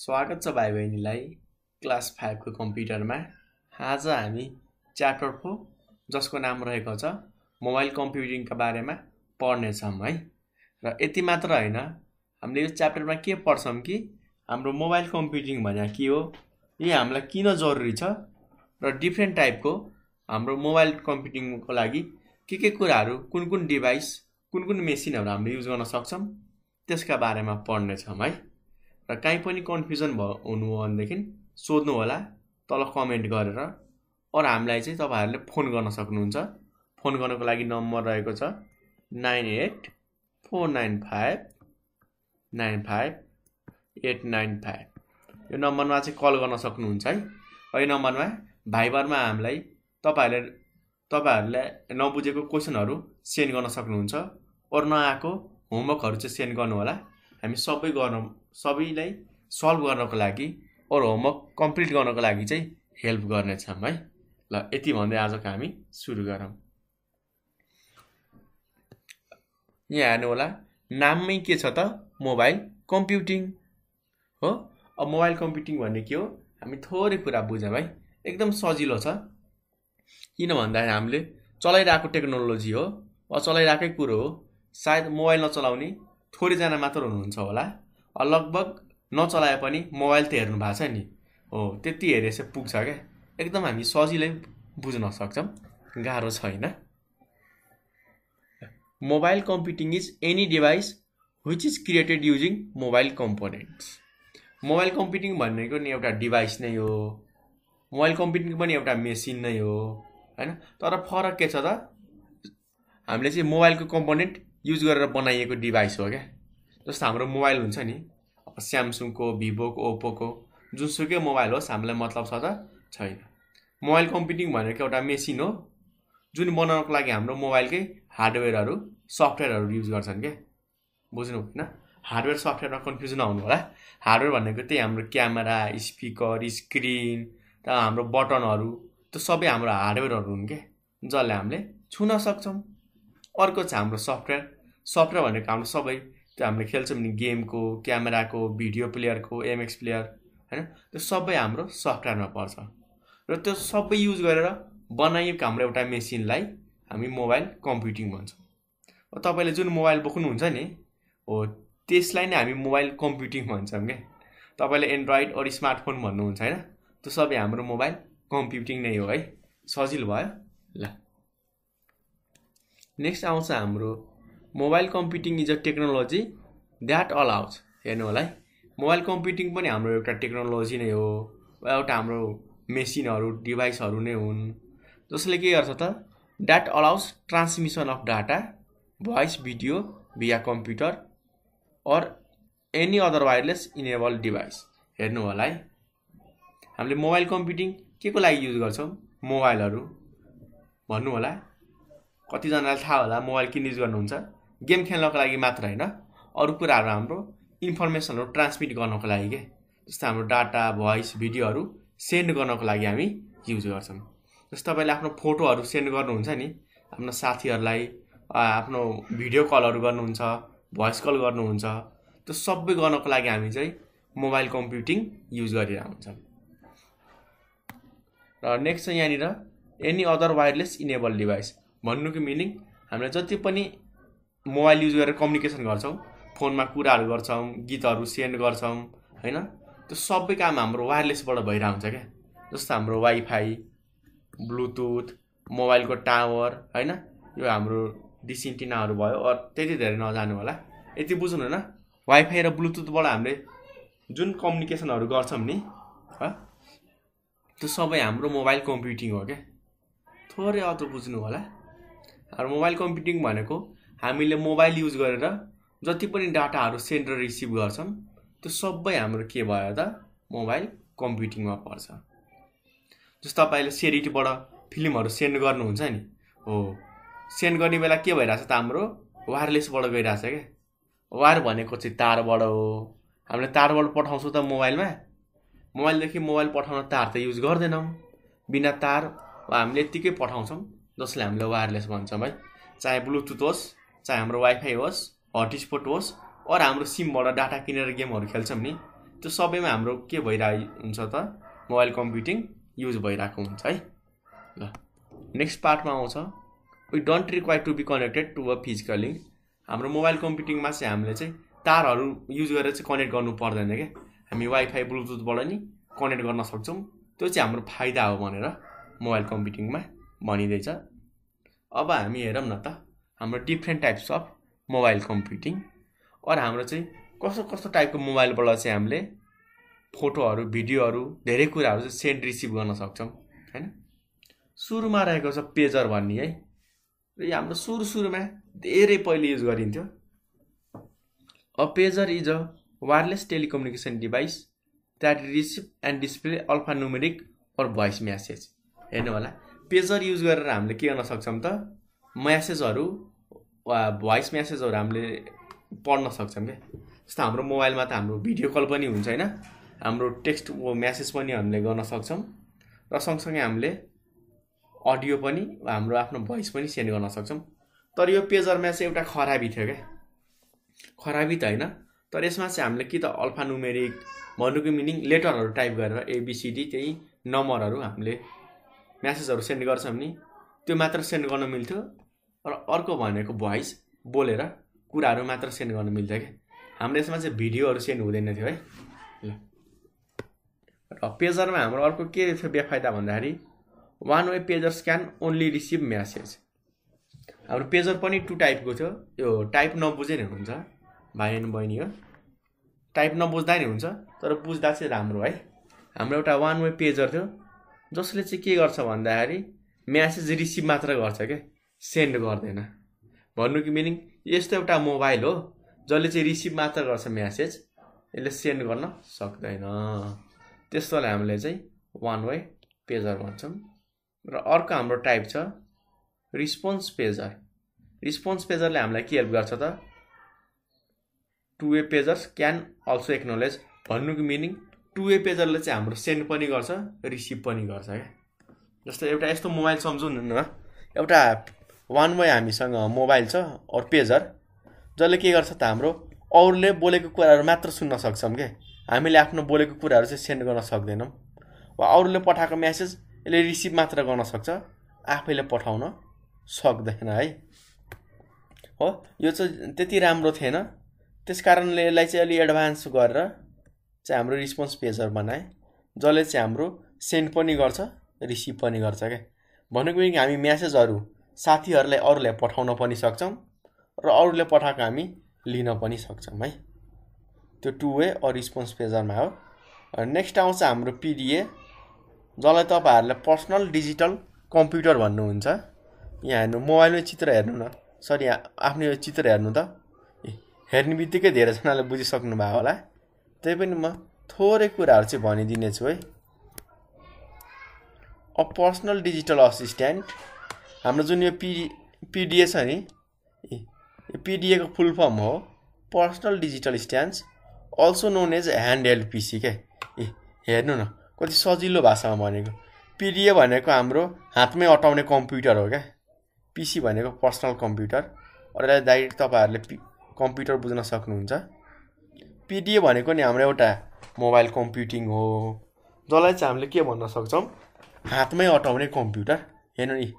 स्वागत छ भाइ बहिनीलाई क्लास फाइभको कम्प्युटरमा आज हामी च्याप्टर फोर जसको नाम रहेको छ मोबाइल कम्प्युटिङका बारेमा पढ्नेछौँ है र यति मात्र होइन हामीले यो च्याप्टरमा के पढ्छौँ कि हाम्रो मोबाइल कम्प्युटिङ भने के हो यो हामीलाई किन जरुरी छ र डिफ्रेन्ट टाइपको हाम्रो मोबाइल कम्प्युटिङको लागि के के कुराहरू कुन कुन डिभाइस कुन कुन मेसिनहरू हामीले युज गर्न सक्छौँ त्यसका बारेमा पढ्नेछौँ है र काहीँ पनि कन्फ्युजन भयो हो भनेदेखि सोध्नु होला तल कमेन्ट गरेर अरू हामीलाई चाहिँ तपाईँहरूले फोन गर्न सक्नुहुन्छ फोन गर्नको लागि नम्बर रहेको छ nine eight four nine five nine five eight nine five यो नम्बरमा चाहिँ कल गर्न सक्नुहुन्छ है र यो नम्बरमा भाइबरमा हामीलाई तपाईँहरूले तपाईँहरूले नबुझेको क्वेसनहरू सेन्ड गर्न सक्नुहुन्छ अरू नआएको होमवर्कहरू चाहिँ सेन्ड गर्नुहोला हामी सबै गर्नु सबैलाई सल्भ गर्नको लागि अरू होमवर्क कम्प्लिट गर्नको लागि चाहिँ हेल्प गर्नेछौँ है ल यति भन्दै आजको हामी सुरु गरौँ यहाँ हेर्नुहोला नाममै के छ त मोबाइल कम्प्युटिङ हो अब मोबाइल कम्प्युटिङ भन्ने के हो हामी थोरै कुरा बुझौँ है एकदम सजिलो छ किन भन्दाखेरि हामीले चलाइरहेको टेक्नोलोजी हो वा चलाइरहेकै कुरो हो सायद मोबाइल नचलाउने थोरैजना मात्र हुनुहुन्छ होला लगभग नचलाए पनि मोबाइल त हेर्नु भएको छ नि हो त्यति चाहिँ पुग्छ क्या एकदम हामी सजिलै बुझ्न सक्छौँ गाह्रो छैन mobile computing is any device which is created using mobile components mobile computing भनेको नि एउटा डिभाइस नै हो मोबाइल कम्प्युटिङ पनि एउटा मेसिन नै हो होइन तर फरक के छ त हामीले चाहिँ मोबाइलको कम्पोनेन्ट युज गरेर बनाइएको डिभाइस हो क्या जस्तो हाम्रो मोबाइल हुन्छ नि अब स्यामसुङको भिभोको ओप्पोको जुनसुकै मोबाइल होस् हामीलाई मतलब छ त छैन मोबाइल कम्प्युटिङ भनेको एउटा मेसिन हो जुन बनाउनको लागि हाम्रो मोबाइलकै हार्डवेयरहरू सफ्टवेयरहरू युज गर्छन् क्या बुझ्नु होइन हार्डवेयर सफ्टवेयरमा कन्फ्युजन आउनु होला हार्डवेयर भनेको त्यही हाम्रो क्यामेरा स्पिकर स्क्रिन र हाम्रो बटनहरू त्यो सबै हाम्रो हार्डवेयरहरू हुन् क्या जसले हामीले छुन सक्छौँ अर्को छ हाम्रो सफ्टवेयर सफ्टवेयर भनेको हाम्रो सबै त्यो हामीले खेल्छौँ भने गेमको क्यामेराको भिडियो प्लेयरको एमएक्स प्लेयर होइन त्यो सबै हाम्रो सफ्टवेयरमा पर्छ र त्यो सबै युज गरेर बनाइएको हाम्रो एउटा मेसिनलाई हामी मोबाइल कम्प्युटिङ भन्छौँ तपाईँले जुन मोबाइल बोक्नुहुन्छ नि हो त्यसलाई नै हामी मोबाइल कम्प्युटिङ भन्छौँ क्या तपाईँले एन्ड्रोइड अरू स्मार्टफोन भन्नुहुन्छ होइन त्यो सबै हाम्रो मोबाइल कम्प्युटिङ नै हो है सजिलो भयो ल नेक्स्ट आउँछ हाम्रो mobile computing is a technology that allows हेर्नु होला है मोबाइल कम्प्युटिङ पनि हाम्रो एउटा टेक्नोलोजी नै हो एउटा हाम्रो मेसिनहरू डिभाइसहरू नै हुन् जसले के गर्छ त that allows transmission of data voice video via computer or any other wireless enable device हेर्नु होला है हामीले मोबाइल कम्प्युटिङ के को लागि युज गर्छौँ मोबाइलहरू भन्नु होला कतिजनालाई थाहा होला मोबाइल किन युज गर्नुहुन्छ गेम खेल्नको लागि मात्र होइन अरू कुराहरू हाम्रो इन्फर्मेसनहरू ट्रान्समिट गर्नको लागि के जस्तो हाम्रो डाटा भोइस भिडियोहरू सेन्ड गर्नको लागि हामी युज गर्छौँ जस्तो तपाईँले आफ्नो फोटोहरू सेन्ड गर्नुहुन्छ नि आफ्नो साथीहरूलाई आफ्नो भिडियो कलहरू गर्नुहुन्छ भोइस कल गर्नुहुन्छ त्यो सबै गर्नको लागि हामी चाहिँ मोबाइल कम्प्युटिङ युज हुन्छौँ र नेक्स्ट चाहिँ यहाँनिर any other wireless enable device भन्नुको मिनिङ हामीले जति पनि मोबाइल युज गरेर कम्युनिकेसन गर्छौँ फोनमा कुराहरू गर्छौँ गीतहरू सेन्ड गर्छौँ होइन त्यो सबै काम हाम्रो वायरलेसबाट भइरहेको हुन्छ क्या जस्तो हाम्रो वाइफाई ब्लुटुथ मोबाइलको टावर होइन यो हाम्रो डिसिन्टिनाहरू भयो अरू त्यति धेरै नजानु होला यति बुझ्नु होइन वाइफाई र ब्लुटुथबाट हामीले जुन कम्युनिकेसनहरू गर्छौँ नि त्यो सबै हाम्रो मोबाइल कम्प्युटिङ हो क्या थोरै अझ बुझ्नु होला हाम्रो मोबाइल कम्प्युटिङ भनेको हामीले मोबाइल युज गरेर जति पनि डाटाहरू सेन्ड र रिसिभ गर्छौँ त्यो सबै हाम्रो के भयो त मोबाइल कम्प्युटिङमा पर्छ जस्तो तपाईँले सेरिटीबाट फिल्महरू सेन्ड गर्नुहुन्छ नि हो सेन्ड गर्ने बेला के भइरहेछ त हाम्रो वायरलेसबाट गइरहेछ क्या वायर भनेको चाहिँ तारबाट हो हामीले तारबाट पठाउँछौँ त मोबाइलमा मोबाइलदेखि मोबाइल पठाउन तार त युज गर्दैनौँ बिना तार हामीले यत्तिकै पठाउँछौँ जसले हामीले वायरलेस भन्छौँ है चाहे ब्लुटुथ होस् चाहे हाम्रो वाइफाई होस् हटस्पट होस् अरू हाम्रो सिमबाट डाटा किनेर गेमहरू खेल्छौँ नि त्यो सबैमा हाम्रो के भइरहेको हुन्छ त मोबाइल कम्प्युटिङ युज भइरहेको हुन्छ है ल नेक्स्ट पार्टमा आउँछ we don't require to be connected to a physical link हाम्रो मोबाइल कम्प्युटिङमा चाहिँ हामीले चाहिँ तारहरू युज गरेर चाहिँ कनेक्ट गर्नु पर्दैन क्या हामी वाइफाई ब्लुटुथबाट नि कनेक्ट गर्न सक्छौँ त्यो चाहिँ हाम्रो फाइदा हो भनेर मोबाइल कम्प्युटिङमा भनिँदैछ अब हामी हेरौँ न त हाम्रो different types of mobile computing अरू हाम्रो चाहिँ कस्तो कस्तो टाइपको मोबाइलबाट चाहिँ हामीले फोटोहरू भिडियोहरू धेरै कुराहरू चाहिँ सेन्ड रिसिभ गर्न सक्छौँ होइन सुरुमा रहेको छ पेजर भन्ने है र यो हाम्रो सुरु सुरुमा धेरै पहिले युज गरिन्थ्यो a pager is a wireless telecommunication device that receive and display alpha numeric or voice message हेर्नु होला पेजर युज गरेर हामीले के गर्न सक्छौँ त म्यासेजहरू वा भोइस म्यासेजहरू हामीले पढ्न सक्छौँ क्या जस्तो हाम्रो मोबाइलमा त हाम्रो भिडियो कल पनि हुन्छ होइन हाम्रो टेक्स्ट म्यासेज पनि हामीले गर्न सक्छौँ र सँगसँगै हामीले अडियो पनि हाम्रो आफ्नो भोइस पनि सेन्ड गर्न सक्छौँ तर यो पेजरमा चाहिँ एउटा खराबी थियो क्या खराबी त होइन तर यसमा चाहिँ हामीले कि त अल्फानुमेरिक भन्नुको मिनिङ लेटरहरू टाइप गरेर एबिसिडी त्यही नम्बरहरू हामीले म्यासेजहरू सेन्ड गर्छौँ नि त्यो मात्र सेन्ड गर्न मिल्थ्यो र अर्को भनेको भोइस बोलेर कुराहरू मात्र सेन्ड गर्नु मिल्थ्यो क्या हाम्रो यसमा चाहिँ भिडियोहरू सेन्ड हुँदैन थियो है ल र पेजरमा हाम्रो अर्को के थियो बेफाइदा भन्दाखेरि one way pagers can only receive message हाम्रो पेजर पनि टु टाइपको थियो यो टाइप नबुझे नै हुन्छ भाइ अनि बहिनी हो टाइप नबुझ्दा नै हुन्छ तर बुझ्दा चाहिँ राम्रो है हाम्रो एउटा वान वे पेजर थियो जसले चाहिँ के गर्छ भन्दाखेरि म्यासेज रिसिभ मात्र गर्छ क्या सेन्ड गर्दैन भन्नु कि मिनिङ यस्तो एउटा मोबाइल हो जसले चाहिँ रिसिभ मात्र गर्छ म्यासेज यसले सेन्ड गर्न सक्दैन त्यस्तोलाई हामीले चाहिँ वान वे पेजर भन्छौँ र अर्को हाम्रो टाइप छ रिस्पोन्स पेजर रिस्पोन्स पेजरले हामीलाई के हेल्प गर्छ त two way pagers can also acknowledge भन्नुको मिनिङ टु वे पेजरले चाहिँ हाम्रो सेन्ड पनि गर्छ रिसिभ पनि गर्छ क्या जस्तो एउटा यस्तो मोबाइल सम्झौँ न एउटा वान वे हामीसँग मोबाइल छ अरू पेजर जसले के गर्छ त हाम्रो अरूले बोलेको कुराहरू मात्र सुन्न सक्छौँ क्या हामीले आफ्नो बोलेको कुराहरू चाहिँ सेन्ड गर्न सक्दैनौँ वा अरूले पठाएको म्यासेज यसले रिसिभ मात्र गर्न सक्छ आफैले पठाउन सक्दैन है हो यो चाहिँ त्यति राम्रो थिएन त्यस कारणले यसलाई चाहिँ अलि एडभान्स गरेर चाहिँ हाम्रो रिस्पोन्स पेजर बनाएँ जसले चाहिँ हाम्रो सेन्ड पनि गर्छ रिसिभ पनि गर्छ क्या भनेको हामी म्यासेजहरू साथीहरूलाई अरूलाई पठाउन पनि सक्छौँ र अरूले पठाएको हामी लिन पनि सक्छौँ है त्यो टु वे अर रिस्पोन्स पेजरमा हो नेक्स्ट आउँछ हाम्रो पिडिए जसलाई तपाईँहरूले पर्सनल डिजिटल कम्प्युटर भन्नुहुन्छ यहाँ हेर्नु मोबाइलमै चित्र हेर्नु न सरी आफ्नो यो चित्र हेर्नु त हेर्ने बित्तिकै धेरैजनाले बुझिसक्नु भयो होला त्यही पनि म थोरै कुराहरू चाहिँ भनिदिनेछु है अ पर्सनल डिजिटल असिस्टेन्ट हाम्रो जुन यो पिडी पिडिए छ नि यो पिडिएको फुल फर्म हो personal digital assistance also known as hand held PC क्या ए हेर्नु न कति सजिलो भाषामा भनेको पिडिए भनेको हाम्रो हातमै अटाउने कम्प्युटर हो क्या पिसी भनेको पर्सनल कम्प्युटर यसलाई डाइरेक्ट तपाईँहरूले पि कम्प्युटर बुझ्न सक्नुहुन्छ पिडिए भनेको नि हाम्रो एउटा मोबाइल कम्प्युटिङ हो जसलाई चाहिँ हामीले के भन्न सक्छौँ हातमै अटाउने कम्प्युटर हेर्नु नि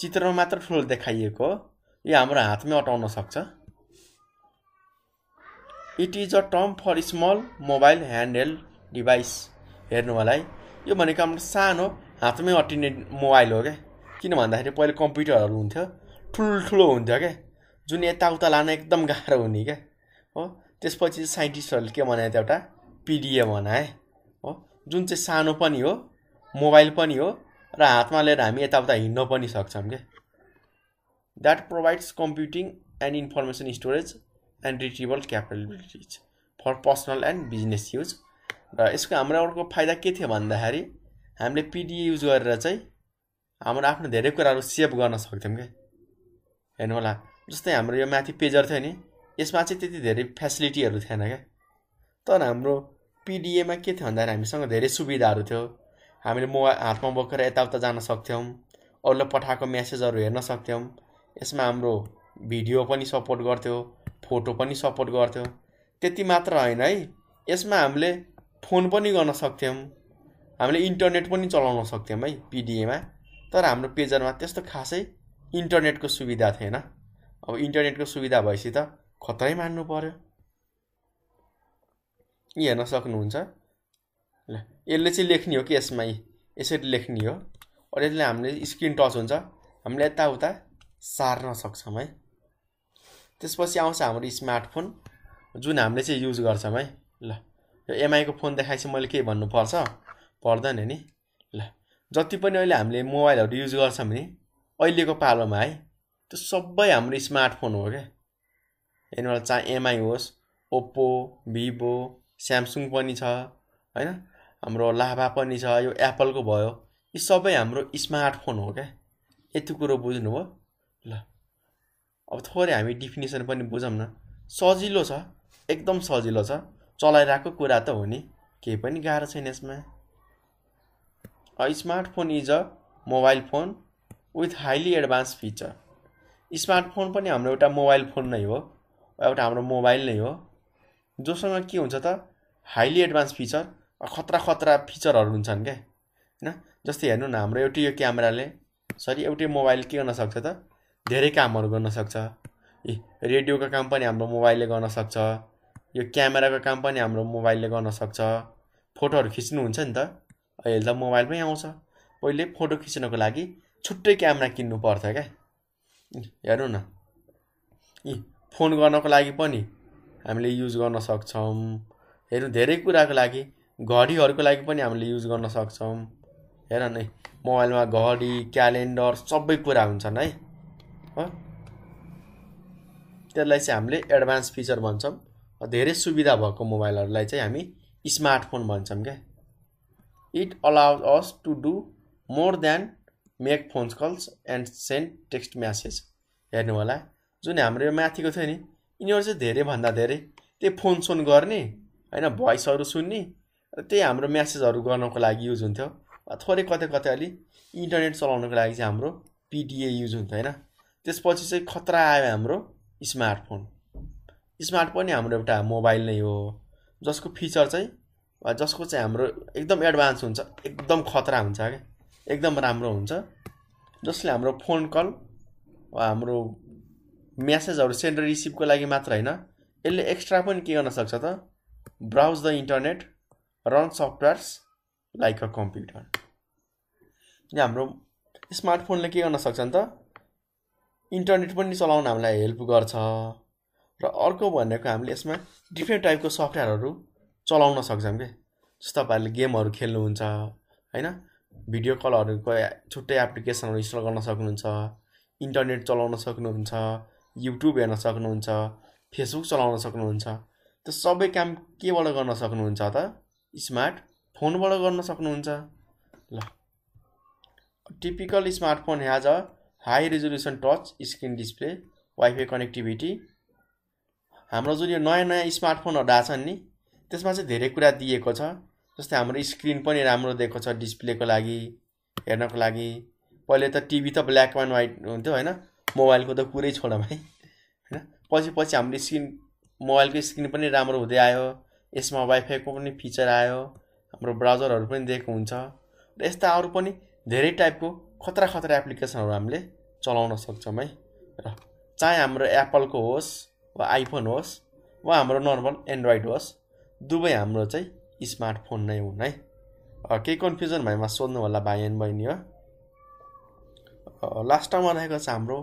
चित्रमा मात्र ठुलो देखाइएको यो हाम्रो हातमै अटाउन सक्छ it is a term for small mobile hand held device हेर्नुलाई यो भनेको हाम्रो सानो हातमै अटिने मोबाइल हो क्या किन भन्दाखेरि पहिले कम्प्युटरहरू हुन्थ्यो ठुल्ठुलो हुन्थ्यो क्या जुन यताउता लान एकदम गाह्रो हुने क्या हो त्यसपछि साइन्टिस्टहरूले के बनाए त्यो एउटा पिडिए बनाए हो जुन चाहिँ सानो पनि हो मोबाइल पनि हो र हातमा लिएर हामी यताउता हिँड्न पनि सक्छौँ क्या that provides computing and information storage and retrieval capabilities for personal and business use र यसको हाम्रो अर्को फाइदा के थियो भन्दाखेरि हामीले पिडिए युज गरेर चाहिँ हाम्रो आफ्नो धेरै कुराहरू सेभ गर्न सक्थ्यौँ क्या हेर्नु होला जस्तै हाम्रो यो माथि पेजर थियो नि यसमा चाहिँ त्यति धेरै फेसिलिटीहरू थिएन क्या तर हाम्रो पिडिएमा के थियो भन्दाखेरि हामीसँग धेरै सुविधाहरू थियो हामीले मोबाइल हातमा बोकेर यताउता जान सक्थ्यौँ अरूले पठाएको म्यासेजहरू हेर्न सक्थ्यौँ यसमा हाम्रो भिडियो पनि सपोर्ट गर्थ्यो फोटो पनि सपोर्ट गर्थ्यो त्यति मात्र होइन है यसमा हामीले फोन पनि गर्न सक्थ्यौँ हामीले इन्टरनेट पनि चलाउन सक्थ्यौँ है पिडिएमा तर हाम्रो पेजरमा त्यस्तो खासै इन्टरनेटको सुविधा थिएन अब इन्टरनेटको सुविधा भएपछि त खतरै मान्नु पर्यो यी हेर्न सक्नुहुन्छ ल यसले चाहिँ लेख्ने हो कि यसमा यसरी लेख्ने हो अरू यसले हामीले स्क्रिन टच हुन्छ हामीले यताउता सार्न सक्छौँ है त्यसपछि आउँछ हाम्रो स्मार्टफोन जुन हामीले चाहिँ युज गर्छौँ है ल यो एमआईको फोन देखाएपछि मैले के भन्नुपर्छ पर्दैन नि ल जति पनि अहिले हामीले मोबाइलहरू युज गर्छौँ नि अहिलेको पालोमा है त्यो सबै हाम्रो स्मार्टफोन हो क्या यहाँनिर चाहे एमआई होस् ओप्पो भिभो स्यामसुङ पनि छ होइन हाम्रो लाभा पनि छ यो एप्पलको भयो यी सबै हाम्रो स्मार्टफोन हो क्या यति कुरो बुझ्नुभयो ल अब थोरै हामी डिफिनेसन पनि बुझौँ न सजिलो छ एकदम सजिलो छ चलाइरहेको कुरा त हो नि केही पनि गाह्रो छैन यसमा smartphone is a mobile phone with highly advance feature smartphone पनि हाम्रो एउटा मोबाइल फोन नै हो एउटा हाम्रो मोबाइल नै हो जोसँग के हुन्छ त हाइली एडभान्स फिचर खतरा खतरा फिचरहरू हुन्छन् क्या होइन जस्तै हेर्नु न हाम्रो एउटै यो क्यामेराले सरी एउटै मोबाइल के गर्न सक्छ त धेरै कामहरू गर्न सक्छ ए रेडियोको काम पनि हाम्रो मोबाइलले गर्न सक्छ यो क्यामेराको काम पनि हाम्रो मोबाइलले गर्न सक्छ फोटोहरू हुन्छ नि त अहिले त मोबाइलमै आउँछ पहिले फोटो खिच्नको लागि छुट्टै क्यामेरा किन्नु पर्थ्यो क्या हेर्नु न ए फोन गर्नको लागि पनि हामीले युज गर्न सक्छौँ हेर्नु धेरै कुराको लागि घडीहरूको लागि पनि हामीले युज गर्न सक्छौँ हेर नै मोबाइलमा घडी क्यालेन्डर सबै कुरा हुन्छन् है हो त्यसलाई चाहिँ हामीले एडभान्स फिचर भन्छौँ धेरै सुविधा भएको मोबाइलहरूलाई चाहिँ हामी स्मार्टफोन भन्छौँ क्या it allows us to do more than make phone calls and send text message हेर्नु होला जुन हाम्रो यो माथिको थियो नि यिनीहरू चाहिँ धेरैभन्दा धेरै त्यही फोनसोन गर्ने होइन भोइसहरू सुन्ने त्यही हाम्रो म्यासेजहरू गर्नको लागि युज हुन्थ्यो थोरै कतै कतै अलि इन्टरनेट चलाउनको लागि चाहिँ हाम्रो पिडिए युज हुन्थ्यो होइन त्यसपछि चाहिँ खतरा आयो हाम्रो स्मार्टफोन स्मार्टफोन हाम्रो एउटा मोबाइल नै हो जसको फिचर चाहिँ वा जसको चाहिँ हाम्रो एकदम एडभान्स हुन्छ एकदम खतरा हुन्छ क्या एकदम राम्रो हुन्छ जसले हाम्रो फोन कल वा हाम्रो म्यासेजहरू सेन्ड रिसिभको लागि मात्र होइन यसले एक्स्ट्रा पनि के गर्न सक्छ त browse the internet run softwares like a computer यहाँ हाम्रो स्मार्टफोनले के गर्न नि त इन्टरनेट पनि चलाउन हामीलाई हेल्प गर्छ र अर्को भनेको हामीले यसमा डिफ्रेन्ट टाइपको सफ्टवेयरहरू चलाउन सक्छौँ क्या जस्तो तपाईँहरूले गेमहरू खेल्नुहुन्छ होइन भिडियो कलहरूको छुट्टै एप्लिकेसनहरू इन्स्टल गर्न सक्नुहुन्छ इन्टरनेट चलाउन सक्नुहुन्छ युट्युब हेर्न सक्नुहुन्छ फेसबुक चलाउन सक्नुहुन्छ त्यो सबै काम केबाट गर्न सक्नुहुन्छ त स्मार्ट फोनबाट गर्न सक्नुहुन्छ ल typical smartphone has a high resolution touch screen display wifi connectivity हाम्रो जुन यो नयाँ नयाँ स्मार्टफोनहरू आएको छन् नि त्यसमा चाहिँ धेरै कुरा दिएको छ जस्तै हाम्रो स्क्रिन पनि राम्रो दिएको छ डिस्प्लेको लागि हेर्नको लागि पहिले त टिभी त ब्ल्याक एन्ड वाइट हुन्थ्यो होइन मोबाइलको त कुरै छोड है होइन पछि पछि हाम्रो स्क्रिन मोबाइलको स्क्रिन पनि राम्रो हुँदै आयो यसमा वाइफाईको पनि फिचर आयो हाम्रो ब्राउजरहरू पनि दिएको हुन्छ र यस्ता अरू पनि धेरै टाइपको खतरा खतरा एप्लिकेसनहरू हामीले चलाउन सक्छौँ है र चाहे हाम्रो एप्पलको होस् वा आइफोन होस् वा हाम्रो नर्मल एन्ड्रोइड होस् दुवै हाम्रो चाहिँ स्मार्टफोन नै हुन् है केही कन्फ्युजन भएमा सोध्नु होला भाइ एन्ड बहिनी हो लास्टमा रहेको छ हाम्रो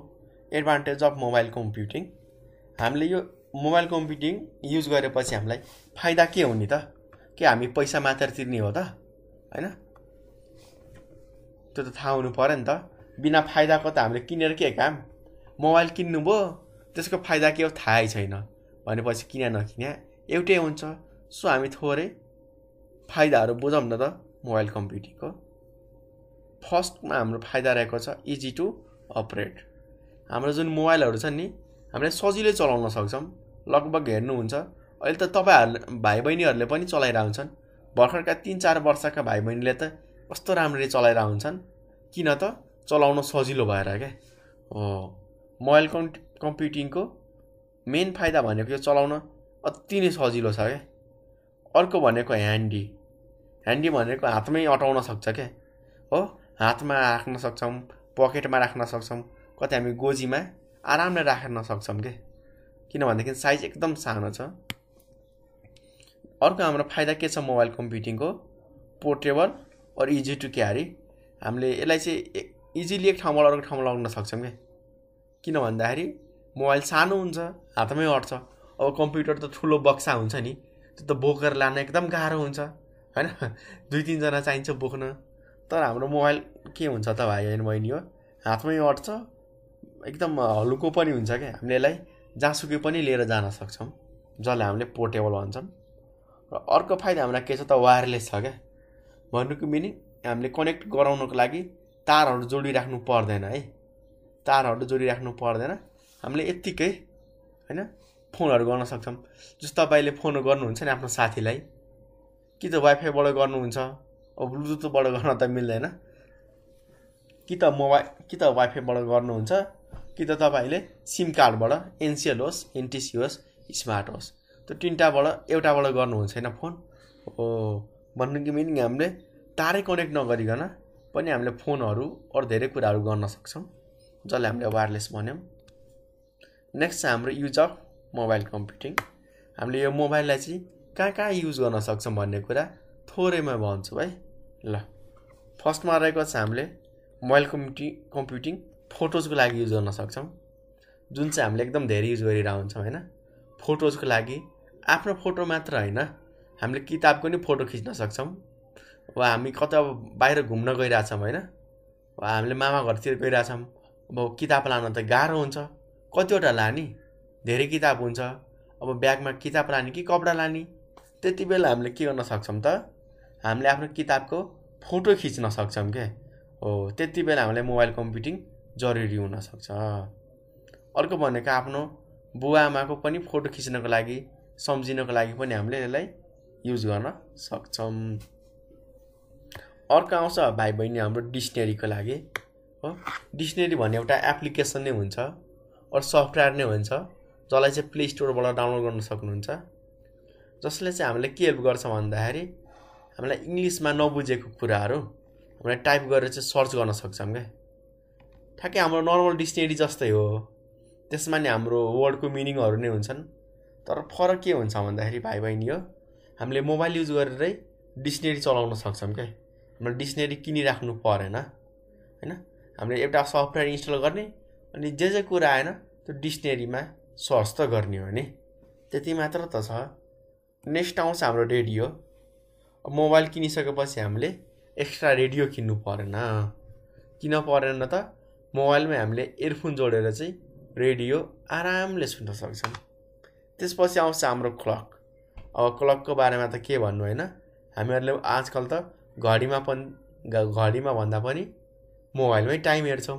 एडभान्टेज अफ मोबाइल कम्प्युटिङ हामीले यो मोबाइल कम्प्युटिङ युज गरेपछि हामीलाई फाइदा के हुने त के हामी पैसा मात्र तिर्ने हो त होइन त्यो त थाहा हुनु पऱ्यो नि त बिना फाइदाको त हामीले किनेर के काम मोबाइल किन्नु भयो त्यसको फाइदा के हो थाहै छैन भनेपछि किन नकिन्या एउटै हुन्छ सो हामी थोरै फाइदाहरू बुझौँ न त मोबाइल कम्प्युटिङको फर्स्टमा हाम्रो फाइदा रहेको छ इजी टु अपरेट हाम्रो जुन मोबाइलहरू छन् नि हामीले सजिलै चलाउन सक्छौँ लगभग हेर्नुहुन्छ अहिले त तपाईँहरू भाइ बहिनीहरूले पनि हुन्छन् भर्खरका तिन चार वर्षका भाइ बहिनीले त कस्तो राम्ररी चलाएर हुन्छन् किन त चलाउन सजिलो भएर क्या हो मोबाइल कम् कम्प्युटिङको मेन फाइदा भनेको यो चलाउन अति नै सजिलो छ क्या अर्को भनेको ह्यान्डी ह्यान्डी भनेको हातमै अटाउन सक्छ क्या हो हातमा राख्न सक्छौँ पकेटमा राख्न सक्छौँ कतै हामी गोजीमा आरामले राख्न सक्छौँ कि किनभनेदेखि साइज एकदम सानो छ अर्को हाम्रो फाइदा के छ मोबाइल कम्प्युटिङको portable or easy to carry हामीले यसलाई चाहिँ इजिली एक ठाउँबाट अर्को ठाउँमा लग्न सक्छौँ क्या किन भन्दाखेरि मोबाइल सानो हुन्छ हातमै अट्छ अब कम्प्युटर त ठुलो बक्सा हुन्छ नि त्यो त बोकेर लान एकदम गाह्रो हुन्छ होइन दुई तिनजना चाहिन्छ बोक्न तर हाम्रो मोबाइल के हुन्छ त भाइ बहिनी हो हातमै अट्छ एकदम हलुको पनि हुन्छ क्या हामीले यसलाई जहाँसुकै पनि लिएर जान सक्छौँ जसलाई हामीले पोर्टेबल भन्छौँ र अर्को फाइदा हामीलाई के छ त वायरलेस छ क्या भन्नुको मिनिङ हामीले कनेक्ट गराउनको लागि तारहरू जोडिराख्नु पर्दैन है तारहरू जोडिराख्नु पर्दैन हामीले यत्तिकै होइन फोनहरू गर्न सक्छौँ जस्तो तपाईँले फोन गर्नुहुन्छ नि आफ्नो साथीलाई कि त वाइफाईबाट गर्नुहुन्छ अब ब्लुटुथबाट गर्न त मिल्दैन कि त मोबाइल कि त वाइफाईबाट गर्नुहुन्छ कि त तपाईँले सिम कार्डबाट एनसिएल होस् एनटिसी होस् स्मार्ट होस् त्यो तिनवटाबाट एउटाबाट गर्नुहुन्छ होइन फोन हो भन्नु कि मिनिङ हामीले तारै कनेक्ट नगरिकन पनि हामीले फोनहरू अरू धेरै कुराहरू गर्न सक्छौँ जसले हामीले वायरलेस भन्यौँ नेक्स्ट छ हाम्रो युज अफ मोबाइल कम्प्युटिङ हामीले यो मोबाइललाई चाहिँ कहाँ कहाँ युज गर्न सक्छौँ भन्ने कुरा थोरैमा भन्छु है ल फर्स्टमा रहेको छ हामीले मोबाइल कम्प्युटिङ कम्प्युटिङ फोटोजको लागि युज गर्न सक्छौँ जुन चाहिँ हामीले एकदम धेरै युज गरिरहेको हुन्छौँ होइन फोटोजको लागि आफ्नो फोटो मात्र होइन हामीले किताबको नि फोटो खिच्न सक्छौँ वा हामी कता बाहिर घुम्न गइरहेछौँ होइन वा हामीले मामा घरतिर गइरहेछौँ अब किताब लान त गाह्रो हुन्छ कतिवटा लाने धेरै किताब हुन्छ अब ब्यागमा किताब लाने कि कपडा लाने त्यति बेला हामीले के गर्न सक्छौँ त हामीले आफ्नो किताबको फोटो खिच्न सक्छौँ क्या हो त्यति बेला हामीलाई मोबाइल कम्प्युटिङ जरुरी हुनसक्छ अर्को भनेको आफ्नो बुवा आमाको पनि फोटो खिच्नको लागि सम्झिनको लागि पनि हामीले यसलाई युज गर्न सक्छौँ अर्को आउँछ भाइ बहिनी हाम्रो डिक्सनेरीको लागि हो डिक्सनेरी भन्ने एउटा एप्लिकेसन नै हुन्छ अरू सफ्टवेयर नै हुन्छ जसलाई चाहिँ प्ले स्टोरबाट डाउनलोड गर्न सक्नुहुन्छ जसले चाहिँ हामीलाई के हेल्प गर्छ भन्दाखेरि हामीलाई इङ्ग्लिसमा नबुझेको कुराहरू हामीलाई टाइप गरेर चाहिँ सर्च गर्न सक्छौँ क्या ठ्याक्कै हाम्रो नर्मल डिक्सनेरी जस्तै हो त्यसमा नि हाम्रो वर्डको मिनिङहरू नै हुन्छन् तर फरक के हुन्छ भन्दाखेरि भाइ बहिनी हो हामीले मोबाइल युज गरेरै डिक्सनेरी चलाउन सक्छौँ क्या हाम्रो डिक्सनेरी किनिराख्नु परेन होइन हामीले एउटा सफ्टवेयर इन्स्टल गर्ने अनि जे जे कुरा आएन त्यो डिक्सनेरीमा सर्च त गर्ने हो नि त्यति मात्र त छ नेक्स्ट आउँछ हाम्रो रेडियो मोबाइल किनिसकेपछि हामीले एक्स्ट्रा रेडियो किन्नु परेन किन परेन त मोबाइलमै हामीले इयरफोन जोडेर चाहिँ रेडियो आरामले सुन्न सक्छौँ त्यसपछि आउँछ हाम्रो क्लक अब क्लकको बारेमा त के भन्नु होइन हामीहरूले आजकल त घडीमा पनि घडीमा भन्दा पनि मोबाइलमै टाइम हेर्छौँ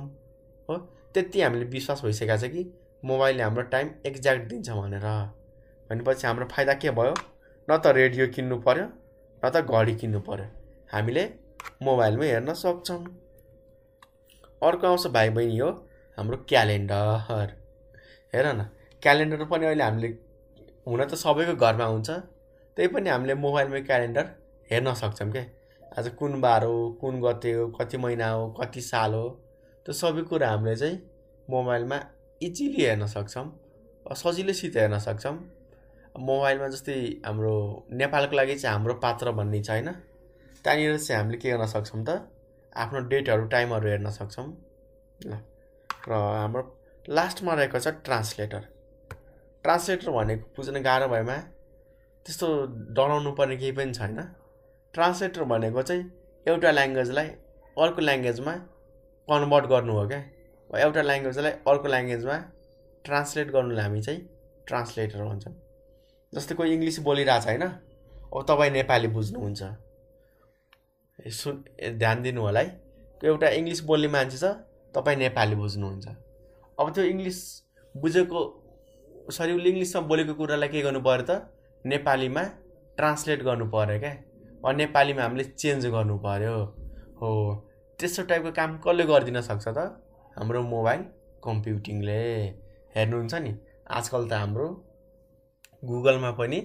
हो त्यति हामीले विश्वास भइसकेको छ कि मोबाइलले हाम्रो टाइम एक्ज्याक्ट दिन्छ भनेर भनेपछि हाम्रो फाइदा के भयो न त रेडियो किन्नु पऱ्यो न त घडी किन्नु पऱ्यो हामीले मोबाइलमै हेर्न सक्छौँ अर्को आउँछ भाइ बहिनी हो हाम्रो क्यालेन्डर हेर न क्यालेन्डर पनि अहिले हामीले हुन त सबैको घरमा हुन्छ त्यही पनि हामीले मोबाइलमै क्यालेन्डर हेर्न सक्छौँ क्या आज कुन बार हो कुन गते हो कति महिना हो कति साल हो त्यो सबै कुरा हामीले चाहिँ मोबाइलमा इजिली हेर्न सक्छौँ सजिलैसित हेर्न सक्छौँ मोबाइलमा जस्तै हाम्रो नेपालको लागि चाहिँ हाम्रो पात्र भन्ने छ होइन त्यहाँनिर चाहिँ हामीले के गर्न सक्छौँ त आफ्नो डेटहरू टाइमहरू हेर्न सक्छौँ ल र हाम्रो लास्टमा रहेको छ ट्रान्सलेटर ट्रान्सलेटर भनेको बुझ्न गाह्रो भएमा त्यस्तो डराउनु पर्ने केही पनि छैन ट्रान्सलेटर भनेको चाहिँ एउटा ल्याङ्ग्वेजलाई अर्को ल्याङ्ग्वेजमा कन्भर्ट गर्नु हो क्या एउटा ल्याङ्ग्वेजलाई अर्को ल्याङ्ग्वेजमा ट्रान्सलेट गर्नुलाई हामी चाहिँ ट्रान्सलेटर भन्छौँ जस्तै कोही इङ्ग्लिस बोलिरहेछ होइन अब तपाईँ नेपाली बुझ्नुहुन्छ सु ध्यान दिनु होला है एउटा इङ्ग्लिस बोल्ने मान्छे छ तपाईँ नेपाली बुझ्नुहुन्छ अब त्यो इङ्ग्लिस बुझेको सरी उसले इङ्ग्लिसमा बोलेको कुरालाई के गर्नु पऱ्यो त नेपालीमा ट्रान्सलेट गर्नु पऱ्यो क्या अब नेपालीमा हामीले चेन्ज गर्नु पऱ्यो हो त्यस्तो टाइपको काम कसले गरिदिन सक्छ त हाम्रो मोबाइल कम्प्युटिङले हेर्नुहुन्छ नि आजकल त हाम्रो गुगलमा पनि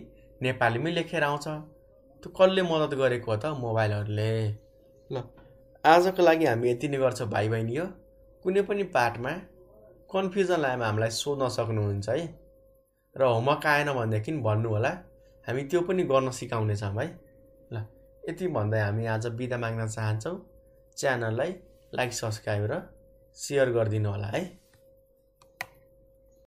नेपालीमै लेखेर आउँछ त्यो कसले मद्दत गरेको हो त मोबाइलहरूले ल आजको लागि हामी यति नै गर्छौँ भाइ बहिनी हो कुनै पनि पार्टमा कन्फ्युजन लाएमा हामीलाई सोध्न सक्नुहुन्छ है र होमवर्क आएन भनेदेखि भन्नु होला हामी त्यो पनि गर्न सिकाउनेछौँ है ल यति भन्दै हामी आज बिदा माग्न चाहन्छौँ च्यानललाई लाइक सब्सक्राइब र सेयर गरिदिनु होला है